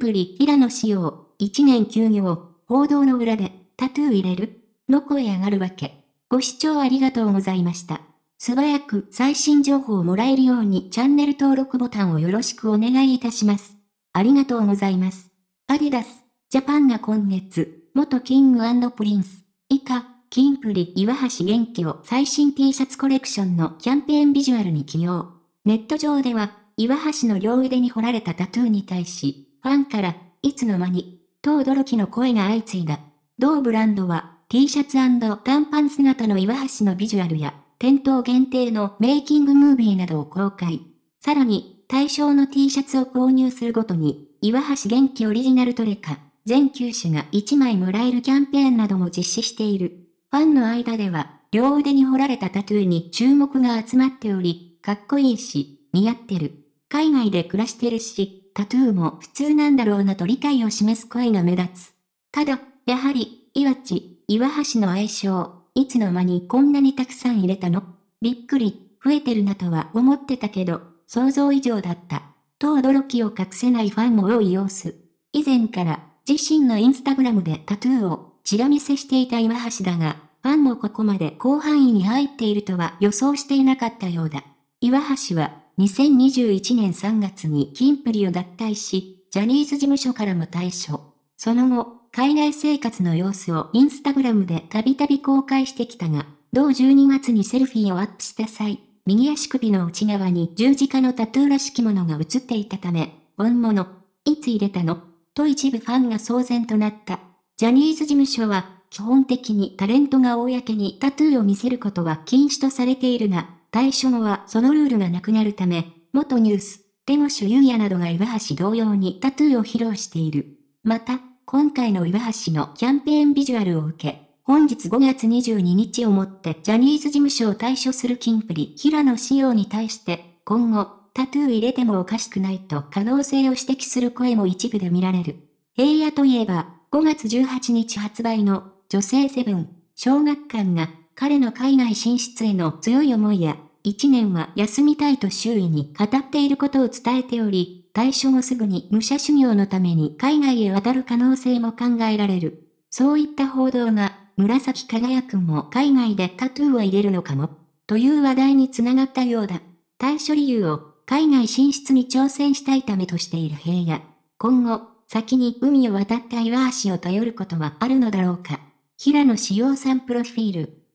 プリ、平野紫耀、1年休業、報道の裏で、タトゥー入れるの声上がるわけ。ご視聴ありがとうございました。素早く最新情報をもらえるようにチャンネル登録ボタンをよろしくお願いいたします。ありがとうございます。アディダス、ジャパンが今月、元キングプリンス、以下、キンプリ岩橋元気を最新 T シャツコレクションのキャンペーンビジュアルに起用。ネット上では、岩橋の両腕に彫られたタトゥーに対し、ファンから、いつの間に、と驚きの声が相次いだ。同ブランドは、T シャツ短パン姿の岩橋のビジュアルや、店頭限定のメイキングムービーなどを公開。さらに、対象の T シャツを購入するごとに、岩橋元気オリジナルトレカ、全9種が1枚もらえるキャンペーンなども実施している。ファンの間では、両腕に彫られたタトゥーに注目が集まっており、かっこいいし、似合ってる。海外で暮らしてるし、タトゥーも普通なんだろうなと理解を示す声が目立つ。ただ、やはり、岩地、岩橋の愛称、いつの間にこんなにたくさん入れたのびっくり、増えてるなとは思ってたけど、想像以上だった。と驚きを隠せないファンも多い様子。以前から自身のインスタグラムでタトゥーをチラ見せしていた岩橋だが、ファンもここまで広範囲に入っているとは予想していなかったようだ。岩橋は2021年3月にキンプリを脱退し、ジャニーズ事務所からも退所。その後、海外生活の様子をインスタグラムでたびたび公開してきたが、同12月にセルフィーをアップした際、右足首の内側に十字架のタトゥーらしきものが映っていたため、本物、いつ入れたのと一部ファンが騒然となった。ジャニーズ事務所は、基本的にタレントが公にタトゥーを見せることは禁止とされているが、対処後はそのルールがなくなるため、元ニュース、手も主優也などが岩橋同様にタトゥーを披露している。また、今回の岩橋のキャンペーンビジュアルを受け、本日5月22日をもってジャニーズ事務所を退所するキンプリ平野仕様に対して、今後、タトゥー入れてもおかしくないと可能性を指摘する声も一部で見られる。平野といえば、5月18日発売の女性セブン、小学館が彼の海外進出への強い思いや、1年は休みたいと周囲に語っていることを伝えており、退所後すぐに武者修行のために海外へ渡る可能性も考えられる。そういった報道が、紫輝くんも海外でタトゥーを入れるのかも、という話題につながったようだ。対処理由を海外進出に挑戦したいためとしている平野。今後、先に海を渡った岩橋を頼ることはあるのだろうか。平野志陽さんプロフィール。